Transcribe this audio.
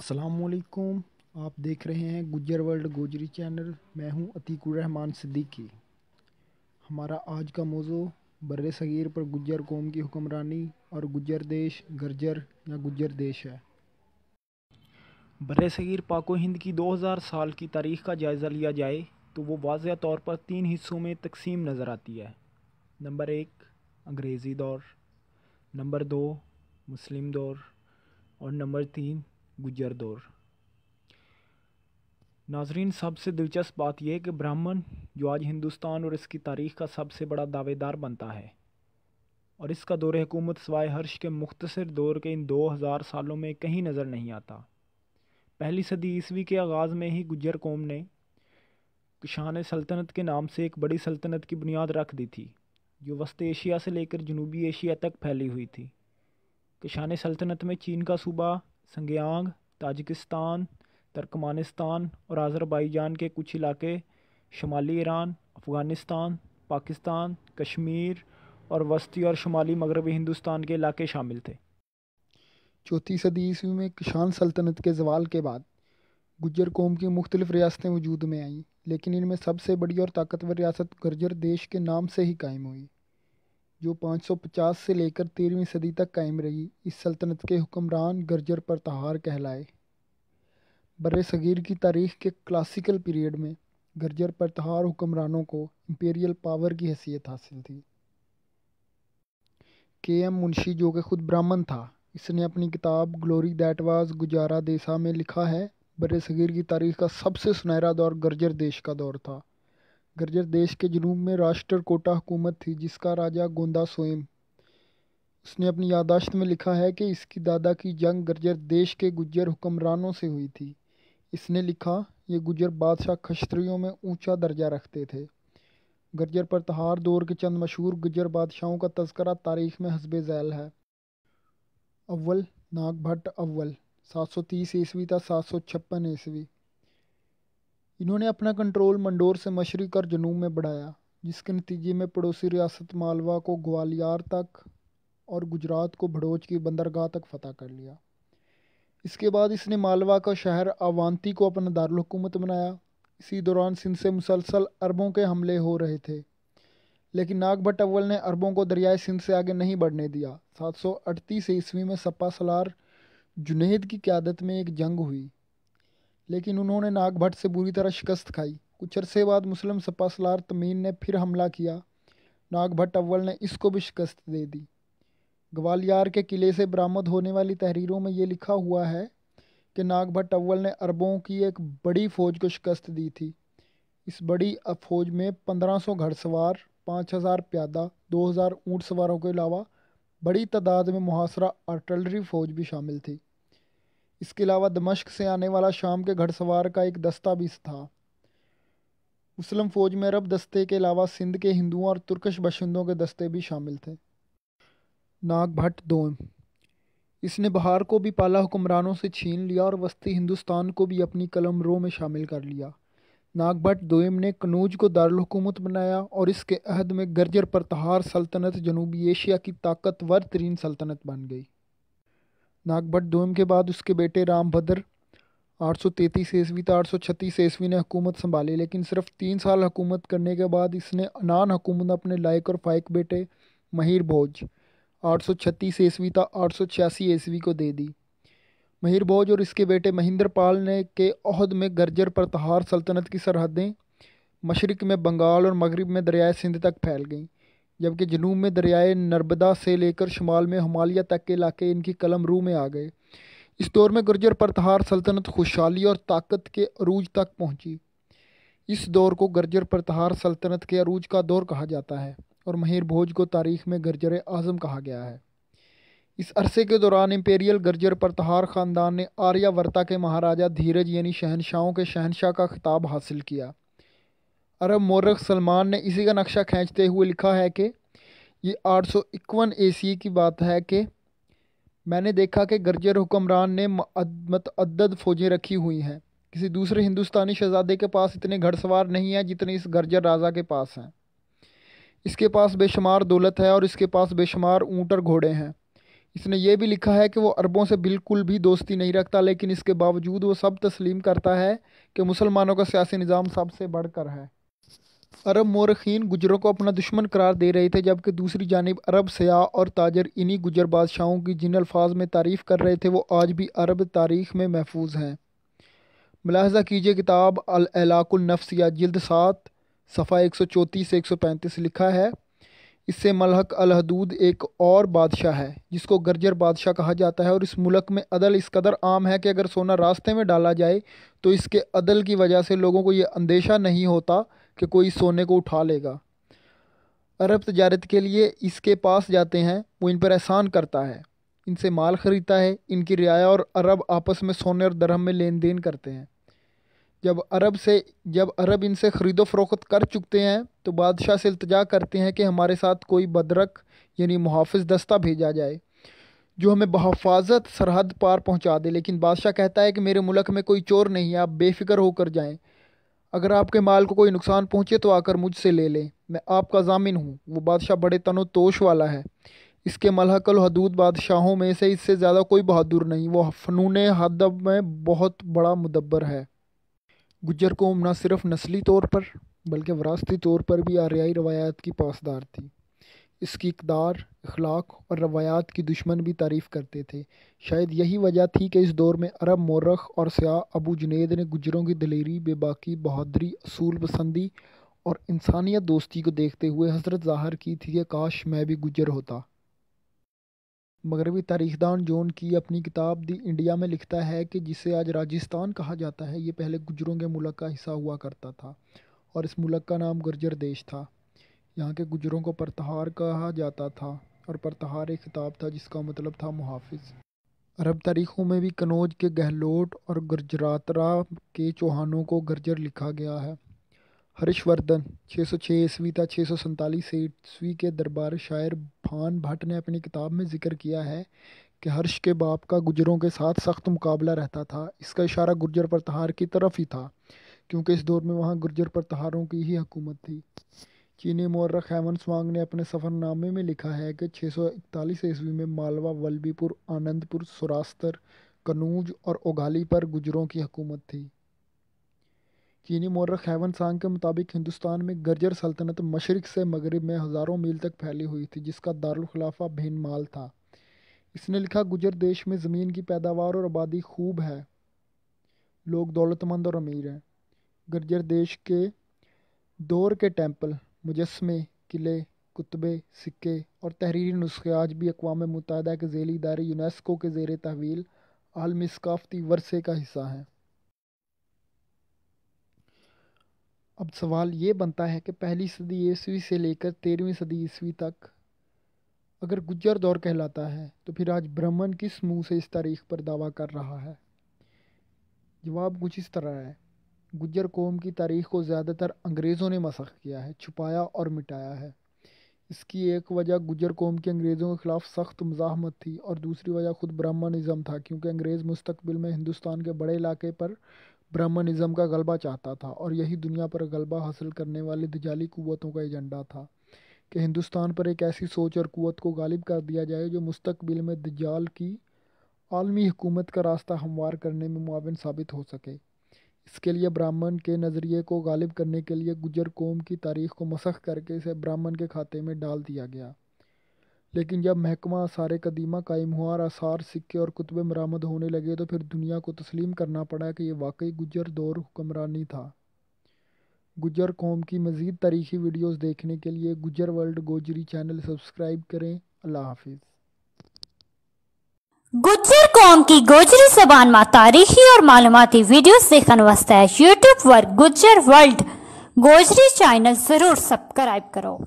असलकुम आप देख रहे हैं गुजर वर्ल्ड गोजरी चैनल मैं हूं रहमान सिद्दीकी हमारा आज का मौजू बर सग़ीर पर गुजर कौम की हुक्मरानी और गुजर देश गर्जर या गुजर देश है बर सग़ीर पाको हिंद की 2000 साल की तारीख का जायज़ा लिया जाए तो वो वाज़ तौर पर तीन हिस्सों में तकसीम नज़र आती है नंबर एक अंग्रेज़ी दौर नंबर दो मुस्लिम दौर और नंबर तीन गुजर दौर नाजरीन सबसे दिलचस्प बात यह कि ब्राह्मण जो आज हिंदुस्तान और इसकी तारीख का सबसे बड़ा दावेदार बनता है और इसका दौर हुकूमत सवाए हर्ष के मुख्तर दौर के इन दो हज़ार सालों में कहीं नज़र नहीं आता पहली सदी ईस्वी के आगाज़ में ही गुजर कौम ने कुशान सल्तनत के नाम से एक बड़ी सल्तनत की बुनियाद रख दी थी जो वस्त एशिया से लेकर जनूबी एशिया तक फैली हुई थी किशान सल्तनत में चीन का सूबा संगयांग ताजिकिस्तान तर्कमानिस्तान और आज़रबाईजान के कुछ इलाके शुमाली ईरान अफ़गानिस्तान पाकिस्तान कश्मीर और वस्ती और शुमाली मगरबी हिंदुस्तान के इलाके शामिल थे चौथी सदी ईस्वी में किसान सल्तनत के जवाल के बाद गुजर कौम की मुख्तलिफ रियासतें वजूद में आईं लेकिन इनमें सबसे बड़ी और ताकतवर रियासत गर्जर देश के नाम से ही कायम हुई जो 550 से लेकर तेरहवीं सदी तक कायम रही इस सल्तनत के हुक्मरान गर्जर प्रतहार कहलाए बर सग़ीर की तारीख के क्लासिकल पीरियड में गर्जर प्रतहार हुक्मरानों को इम्पेरियल पावर की हैसियत हासिल थी के एम मुंशी जो कि खुद ब्राह्मण था इसने अपनी किताब ग्लोरी दैट वाज गुजारा देसा में लिखा है बर सग़ीर की तारीख का सबसे सुनहरा दौर गर्जर देश का दौर था गर्जर देश के जनूब में राष्ट्र कोटा हुकूमत थी जिसका राजा गोंदा सोएम उसने अपनी यादाश्त में लिखा है कि इसकी दादा की जंग गर्जर देश के गुजर हुक्मरानों से हुई थी इसने लिखा ये गुजर बादशाह खशत्रियों में ऊंचा दर्जा रखते थे गर्जर पर तहार दौर के चंद मशहूर गुजर बादशाहों का तस्करा तारीख में हसब ज़ैल है अव्वल नाग भट्ट अव्वल सात सौ तीस ईस्वी था सात सौ छप्पन ईस्वी इन्होंने अपना कंट्रोल मंडोर से मशरक़ और जनूब में बढ़ाया जिसके नतीजे में पड़ोसी रियासत मालवा को ग्वालियर तक और गुजरात को भड़ोच की बंदरगाह तक फतह कर लिया इसके बाद इसने मालवा का शहर अवानती को अपना दारकूमत बनाया इसी दौरान सिंध से मुसलसल अरबों के हमले हो रहे थे लेकिन नागभट अव्वल ने अरबों को दरियाए सिंध से आगे नहीं बढ़ने दिया सात सौ अड़तीस ईस्वी में सपा सलार जुनेद की क्यादत में एक जंग हुई लेकिन उन्होंने भट्ट से बुरी तरह शिकस्त खाई कुछ अरसे बाद मुस्लिम सपासलार तमीन ने फिर हमला किया नागभट अव्वल ने इसको भी शिकस्त दे दी ग्वालियर के किले से बरामद होने वाली तहरीरों में ये लिखा हुआ है कि भट्ट अव्वल ने अरबों की एक बड़ी फ़ौज को शिकस्त दी थी इस बड़ी फौज में पंद्रह सौ घड़सवार पाँच हज़ार प्यादा दो हज़ार ऊँट सवारों के अलावा बड़ी तादाद में मुहासरा आर्टलरी फ़ौज भी शामिल थी इसके अलावा दमश्क से आने वाला शाम के घड़सवार का एक दस्ता भी था मुस्लिम फ़ौज में अरब दस्ते के अलावा सिंध के हिंदुओं और तुर्कश बशिंदों के दस्ते भी शामिल थे नाग भट्ट दोम इसने बहार को भी पाला हुक्मरानों से छीन लिया और वस्ती हिंदुस्तान को भी अपनी कलम रो में शामिल कर लिया नाग भट्ट दोम ने कनूज को दारकूमत बनाया और इसके अहद में गर्जर पर तहार सल्तनत जनूबी एशिया की ताकतवर तरीन सल्तनत बन गई नागभट दोम के बाद उसके बेटे रामभद्र आठ सौ तैंतीस ईस्वी तथा आठ सौ छत्तीस ईस्वी ने हुकूमत संभाली लेकिन सिर्फ तीन साल हुकूमत करने के बाद इसने अनान हुकूमत अपने लायक और फाइक बेटे महिर भोज आठ सौ छत्तीस ईस्वी तथा आठ सौ छियासी ईस्वी को दे दी महिर भोज और इसके बेटे महेंद्र पाल ने के अहद में गर्जर पर तहार सल्तनत की सरहदें मशरक़ में बंगाल और मगरब में दरियाए सिंध तक फैल गईं जबकि जनूब में दरियाए नर्मदा से लेकर शुमाल में हमालिया तक के इलाके इनकी कलम रू में आ गए इस दौर में गुर्जर प्रतहार सल्तनत खुशहाली और ताकत के अरूज तक पहुंची इस दौर को गर्जर प्रतहार सल्तनत के अरूज का दौर कहा जाता है और महिर भोज को तारीख में गर्जर आज़म कहा गया है इस अरसे के दौरान इम्पेरियल गर्जर प्रतहार ख़ानदान ने आर्यावर्ता के महाराजा धीरज यानी शहनशाहों के शहनशाह का खिताब हासिल किया अरब मोरख सलमान ने इसी का नक्शा खींचते हुए लिखा है कि ये आठ सौ इक्वन ए की बात है कि मैंने देखा कि गर्जर हुक्मरान ने मतद फ़ौजें रखी हुई हैं किसी दूसरे हिंदुस्तानी शहजादे के पास इतने घड़सवार नहीं हैं जितने इस गर्जर राजा के पास हैं इसके पास बेशुमार दौलत है और इसके पास बेशुमार ऊँट और घोड़े हैं इसने ये भी लिखा है कि वो अरबों से बिल्कुल भी दोस्ती नहीं रखता लेकिन इसके बावजूद वो सब तस्लीम करता है कि मुसलमानों का सियासी निज़ाम सबसे बढ़कर है अरब मौरखीन गुजरों को अपना दुश्मन करार दे रहे थे जबकि दूसरी जानब अरब सयाह और ताजर इन्हीं गुजर बादशाहों की जिन अल्फाज में तारीफ़ कर रहे थे वो आज भी अरब तारीख़ में महफूज हैं मुलाहजा कीजिए किताब अलाकुलनफसिया या जल्द सात सफ़ा एक सौ चौंतीस से एक सौ पैंतीस लिखा है इससे मलहक अलहदूद एक और बादशाह है जिसको गर्जर बादशाह कहा जाता है और इस मुल्क में अदल इस कदर आम है कि अगर सोना रास्ते में डाला जाए तो इसके अदल की वजह से लोगों को ये अंदेशा नहीं होता कि कोई सोने को उठा लेगा अरब तजारत के लिए इसके पास जाते हैं वो इन पर एहसान करता है इनसे माल ख़रीदता है इनकी रियाया और अरब आपस में सोने और दरहम में लेन देन करते हैं जब अरब से जब अरब इनसे ख़रीदो फरोख्त कर चुकते हैं तो बादशाह से इल्तजा करते हैं कि हमारे साथ कोई बदरक यानी मुहाफ़ दस्ता भेजा जाए जो हमें बहफाजत सरहद पार पहुंचा दे लेकिन बादशाह कहता है कि मेरे मुल्क में कोई चोर नहीं है आप बेफिक्र होकर जाएं अगर आपके माल को कोई नुकसान पहुंचे तो आकर मुझसे ले लें मैं आपका जामिन हूँ वो बादशाह बड़े तनो तोश वाला है इसके मलहकल हदूद बादशाहों में से इससे ज़्यादा कोई बहादुर नहीं वो फ़नून हदब में बहुत बड़ा मुदबर है गुजर कौम न सिर्फ नस्ली तौर पर बल्कि वरासती तौर पर भी आर्याई रवायात की पासदार थी इसकी इकदार अखलाक और रवायात की दुश्मन भी तारीफ़ करते थे शायद यही वजह थी कि इस दौर में अरब मौरख और सयाह अबू जुनेद ने गुजरों की दलेरी बेबाकी बहादरी असूल पसंदी और इंसानियत दोस्ती को देखते हुए हसरत ज़ाहर की थी कि काश मैं भी गुजर होता मगरबी तारीखदान जोन की अपनी किताब दी इंडिया में लिखता है कि जिसे आज राजस्थान कहा जाता है ये पहले गुजरों के मुल्क का हिस्सा हुआ करता था और इस मुल्क का नाम गुर्जर देश था यहाँ के गुजरों को परतहार कहा जाता था और परतहार एक खिताब था जिसका मतलब था मुहाफ़ अरब तारीखों में भी कनौज के गहलोत और गुजरातरा के चौहानों को गर्जर लिखा गया है हर्षवर्धन 606 ईस्वी था छः सौ ईस्वी के दरबार शायर भान भट्ट ने अपनी किताब में जिक्र किया है कि हर्ष के बाप का गुजरों के साथ सख्त मुकाबला रहता था इसका इशारा गुर्जर प्रतहार की तरफ ही था क्योंकि इस दौर में वहाँ गुर्जर प्रतहारों की ही हुकूमत थी चीनी मौर्रख हेमन स्वांग ने अपने सफ़रनामे में लिखा है कि 641 ईस्वी में मालवा वल्बीपुर आनंदपुर सुरास्तर कनूज और ओगाली पर गुजरों की हुकूमत थी चीनी मौर्रख हैवन सांग के मुताबिक हिंदुस्तान में गर्जर सल्तनत मशरक से मगरब में हज़ारों मील तक फैली हुई थी जिसका दारखिलाफा भिन माल था इसने लिखा गुजर देश में ज़मीन की पैदावार और आबादी खूब है लोग दौलतमंद और अमीर हैं गर्जर देश के दौर के टेम्पल मुजस्मे किले कुतबे सिक्के और तहरीरी नुस्खे आज भी अकवा मुतहदा के झेली इदारे यूनेस्को के जेर तहवील आलमी सकाफती वर्से का हिस्सा हैं अब सवाल ये बनता है कि पहली सदी ईस्वी से लेकर तेरहवीं सदी ईस्वी तक अगर गुजर दौर कहलाता है तो फिर आज ब्राह्मण किस मुंह से इस तारीख पर दावा कर रहा है जवाब कुछ इस तरह है गुजर कौम की तारीख को ज़्यादातर अंग्रेज़ों ने मसख किया है छुपाया और मिटाया है इसकी एक वजह गुजर कौम की अंग्रेज़ों के ख़िलाफ़ सख्त मजाहमत थी और दूसरी वजह ख़ुद ब्राह्मण था क्योंकि अंग्रेज़ मुस्तबिल में हिंदुस्तान के बड़े इलाके पर ब्राह्मण का गलबा चाहता था और यही दुनिया पर गलबा हासिल करने वाली दिजाली क़वतों का एजेंडा था कि हिंदुस्तान पर एक ऐसी सोच और क़वत को गालिब कर दिया जाए जो मुस्तबिल में दिजाल की आलमी हुकूमत का रास्ता हमवार करने में मुआवन साबित हो सके इसके लिए ब्राह्मण के नज़रिए को गालिब करने के लिए गुजर कौम की तारीख को मसख करके इसे ब्राह्मण के खाते में डाल दिया गया लेकिन जब महकमा आसार कदीमा कायम हुआ और आसार सिक्के और कुतबे मरामद होने लगे तो फिर दुनिया को तस्लीम करना पड़ा कि यह वाकई गुजर दौर हुक्मरानी था गुजर कौम की मज़ीद तारीखी वीडियोज़ देखने के लिए गुजर वर्ल्ड गोजरी चैनल सब्सक्राइब करें अल्लाह हाफिज़ गुजर कौम की गोजरी जबान में तारीखी और मालूमती वीडियो देखने वास्ते यूट्यूब पर गुजर वर्ल्ड गोजरी चैनल ज़रूर सब्सक्राइब करो